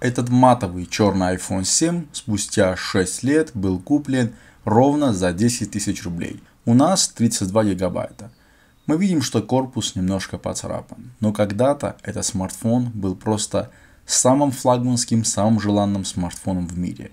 Этот матовый черный iPhone 7 спустя 6 лет был куплен ровно за 10 тысяч рублей. У нас 32 гигабайта. Мы видим, что корпус немножко поцарапан. Но когда-то этот смартфон был просто самым флагманским, самым желанным смартфоном в мире.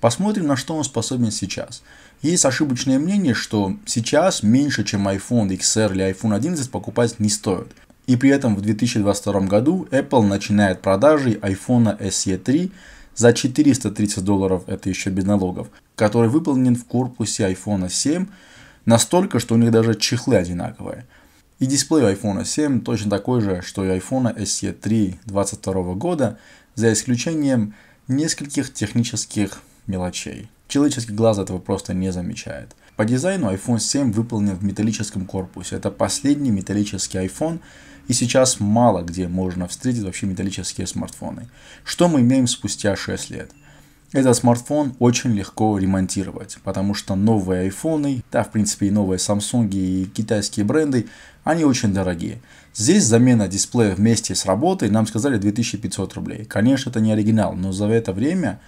Посмотрим, на что он способен сейчас. Есть ошибочное мнение, что сейчас меньше, чем iPhone XR или iPhone 11 покупать не стоит. И при этом в 2022 году Apple начинает продажи iPhone SE3 за 430 долларов, это еще без налогов, который выполнен в корпусе iPhone 7 настолько, что у них даже чехлы одинаковые. И дисплей iPhone 7 точно такой же, что и iPhone SE3 2022 года, за исключением нескольких технических мелочей. Человеческий глаз этого просто не замечает. По дизайну iPhone 7 выполнен в металлическом корпусе. Это последний металлический iPhone, и сейчас мало где можно встретить вообще металлические смартфоны. Что мы имеем спустя 6 лет? Этот смартфон очень легко ремонтировать, потому что новые айфоны, да, в принципе и новые Samsung и китайские бренды, они очень дорогие. Здесь замена дисплея вместе с работой нам сказали 2500 рублей. Конечно, это не оригинал, но за это время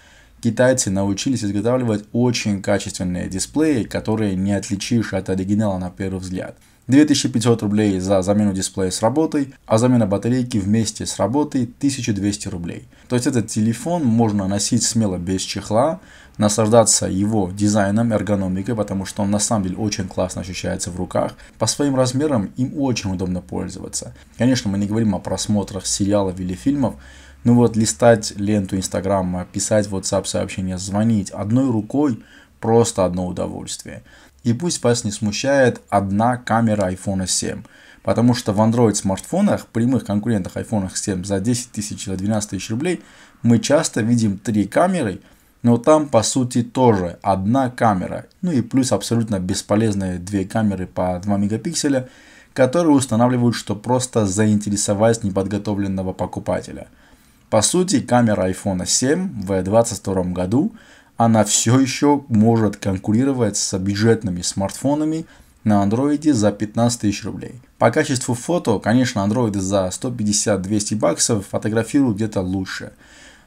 Китайцы научились изготавливать очень качественные дисплеи, которые не отличишь от оригинала на первый взгляд. 2500 рублей за замену дисплея с работой, а замена батарейки вместе с работой 1200 рублей. То есть этот телефон можно носить смело без чехла, наслаждаться его дизайном, эргономикой, потому что он на самом деле очень классно ощущается в руках. По своим размерам им очень удобно пользоваться. Конечно, мы не говорим о просмотрах сериалов или фильмов, ну вот листать ленту Инстаграма, писать WhatsApp сообщения, звонить одной рукой просто одно удовольствие. И пусть вас не смущает одна камера iPhone 7, потому что в Android смартфонах, прямых конкурентах iPhone 7 за 10 тысяч, или 12 тысяч рублей, мы часто видим три камеры, но там по сути тоже одна камера, ну и плюс абсолютно бесполезные две камеры по 2 мегапикселя, которые устанавливают, что просто заинтересовать неподготовленного покупателя – по сути, камера iPhone 7 в 2022 году, она все еще может конкурировать с бюджетными смартфонами на андроиде за 15 тысяч рублей. По качеству фото, конечно, андроиды за 150-200 баксов фотографируют где-то лучше.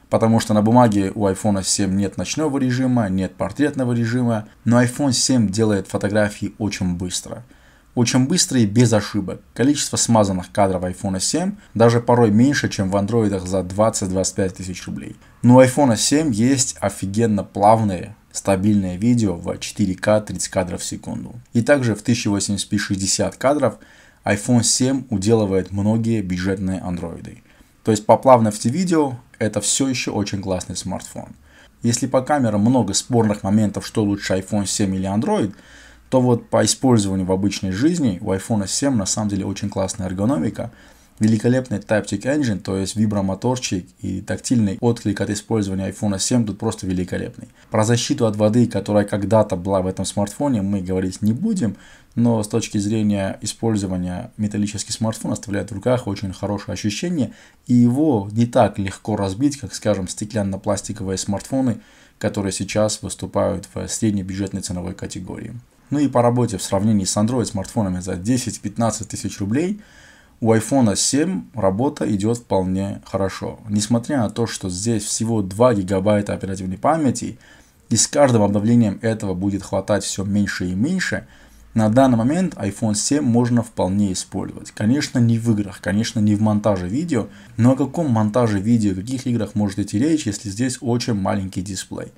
Потому что на бумаге у iPhone 7 нет ночного режима, нет портретного режима, но iPhone 7 делает фотографии очень быстро – очень быстро и без ошибок. Количество смазанных кадров iPhone 7 даже порой меньше, чем в андроидах за 20-25 тысяч рублей. Но у iPhone 7 есть офигенно плавные, стабильное видео в 4К 30 кадров в секунду. И также в 1080p 60 кадров iPhone 7 уделывает многие бюджетные андроиды. То есть по плавности видео это все еще очень классный смартфон. Если по камерам много спорных моментов, что лучше iPhone 7 или Android, то вот по использованию в обычной жизни у iPhone 7 на самом деле очень классная эргономика, великолепный Type-Tick Engine, то есть вибромоторчик и тактильный отклик от использования iPhone 7 тут просто великолепный. Про защиту от воды, которая когда-то была в этом смартфоне, мы говорить не будем, но с точки зрения использования металлический смартфон оставляет в руках очень хорошее ощущение, и его не так легко разбить, как, скажем, стеклянно-пластиковые смартфоны, которые сейчас выступают в средней бюджетной ценовой категории. Ну и по работе в сравнении с Android смартфонами за 10-15 тысяч рублей у iPhone 7 работа идет вполне хорошо. Несмотря на то, что здесь всего 2 гигабайта оперативной памяти, и с каждым обновлением этого будет хватать все меньше и меньше, на данный момент iPhone 7 можно вполне использовать. Конечно, не в играх, конечно, не в монтаже видео, но о каком монтаже видео, о каких играх может идти речь, если здесь очень маленький дисплей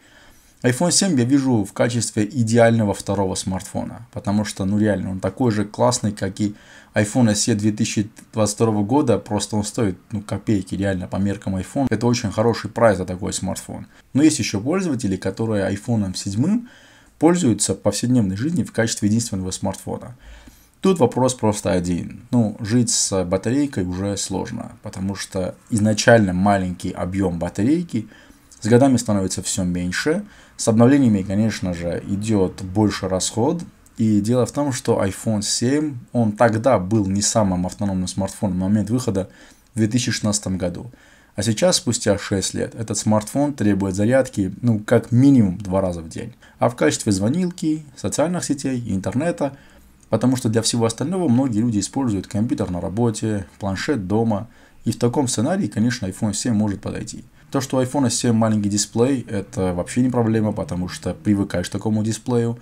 iPhone 7 я вижу в качестве идеального второго смартфона, потому что, ну реально, он такой же классный, как и iPhone SE 2022 года, просто он стоит, ну, копейки, реально, по меркам iPhone. Это очень хороший прайс за такой смартфон. Но есть еще пользователи, которые iPhone 7 пользуются в повседневной жизни в качестве единственного смартфона. Тут вопрос просто один. Ну, жить с батарейкой уже сложно, потому что изначально маленький объем батарейки с годами становится все меньше, с обновлениями, конечно же, идет больше расход. И дело в том, что iPhone 7, он тогда был не самым автономным смартфоном на момент выхода в 2016 году. А сейчас, спустя 6 лет, этот смартфон требует зарядки, ну, как минимум два раза в день. А в качестве звонилки, социальных сетей и интернета, потому что для всего остального многие люди используют компьютер на работе, планшет дома, и в таком сценарии, конечно, iPhone 7 может подойти – то, что у iPhone 7 маленький дисплей, это вообще не проблема, потому что привыкаешь к такому дисплею.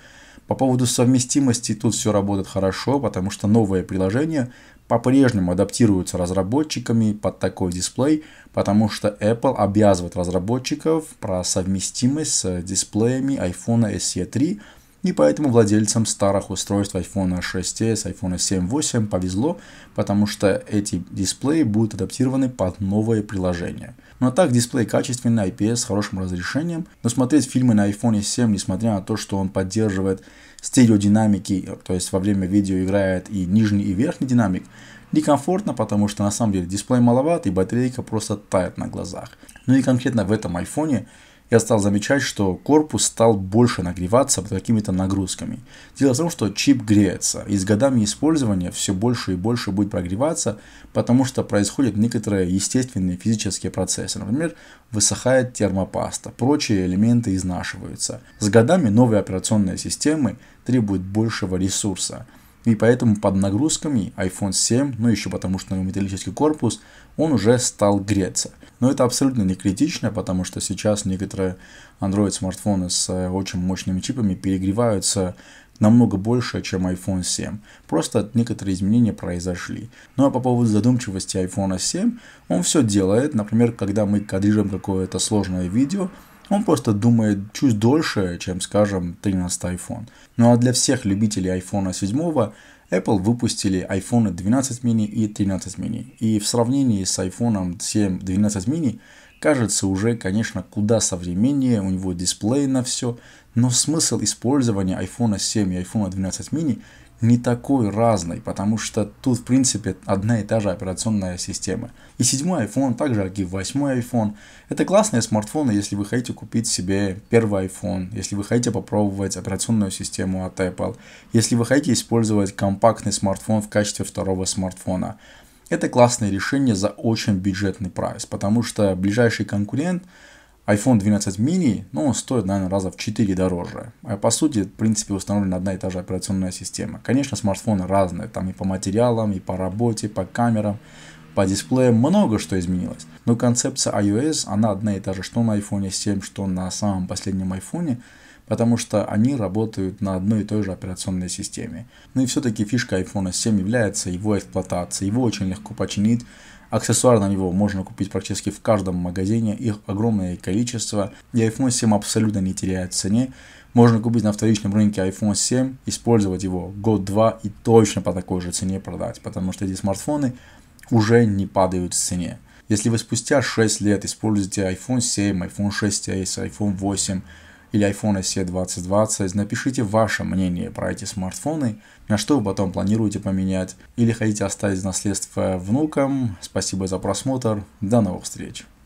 По поводу совместимости тут все работает хорошо, потому что новые приложения по-прежнему адаптируются разработчиками под такой дисплей, потому что Apple обязывает разработчиков про совместимость с дисплеями iPhone SE 3 и поэтому владельцам старых устройств iPhone 6s, iPhone 7, 8 повезло, потому что эти дисплеи будут адаптированы под новые приложения. Но так дисплей качественный, IPS с хорошим разрешением, но смотреть фильмы на iPhone 7, несмотря на то, что он поддерживает стереодинамики, то есть во время видео играет и нижний, и верхний динамик, некомфортно, потому что на самом деле дисплей маловат и батарейка просто тает на глазах. Ну и конкретно в этом айфоне я стал замечать, что корпус стал больше нагреваться под какими-то нагрузками. Дело в том, что чип греется, и с годами использования все больше и больше будет прогреваться, потому что происходят некоторые естественные физические процессы. Например, высыхает термопаста, прочие элементы изнашиваются. С годами новые операционные системы требуют большего ресурса. И поэтому под нагрузками iPhone 7, ну еще потому что на металлический корпус, он уже стал греться – но это абсолютно не критично, потому что сейчас некоторые Android смартфоны с э, очень мощными чипами перегреваются намного больше, чем iPhone 7. Просто некоторые изменения произошли. Ну а по поводу задумчивости iPhone 7, он все делает. Например, когда мы кадрируем какое-то сложное видео, он просто думает чуть дольше, чем, скажем, 13 iPhone. Ну а для всех любителей iPhone 7 Apple выпустили iPhone 12 mini и 13 mini. И в сравнении с iPhone 7 12 mini кажется уже, конечно, куда современнее, у него дисплей на все, но смысл использования iPhone 7 и iPhone 12 mini не такой разной, потому что тут, в принципе, одна и та же операционная система. И седьмой iPhone, также как и восьмой iPhone. Это классные смартфоны, если вы хотите купить себе первый iPhone, если вы хотите попробовать операционную систему от Apple, если вы хотите использовать компактный смартфон в качестве второго смартфона. Это классное решение за очень бюджетный прайс, потому что ближайший конкурент – iPhone 12 mini, ну, он стоит, наверное, раза в 4 дороже. А по сути, в принципе, установлена одна и та же операционная система. Конечно, смартфоны разные, там и по материалам, и по работе, по камерам, по дисплеям, много что изменилось. Но концепция iOS, она одна и та же, что на iPhone 7, что на самом последнем iPhone, потому что они работают на одной и той же операционной системе. Ну и все-таки фишка iPhone 7 является его эксплуатация, его очень легко починить, Аксессуар на него можно купить практически в каждом магазине, их огромное количество, и iPhone 7 абсолютно не теряет в цене. Можно купить на вторичном рынке iPhone 7, использовать его год-два и точно по такой же цене продать, потому что эти смартфоны уже не падают в цене. Если вы спустя 6 лет используете iPhone 7, iPhone 6s, iPhone 8, или iPhone SE 2020, напишите ваше мнение про эти смартфоны, на что вы потом планируете поменять или хотите оставить наследство внукам. Спасибо за просмотр, до новых встреч!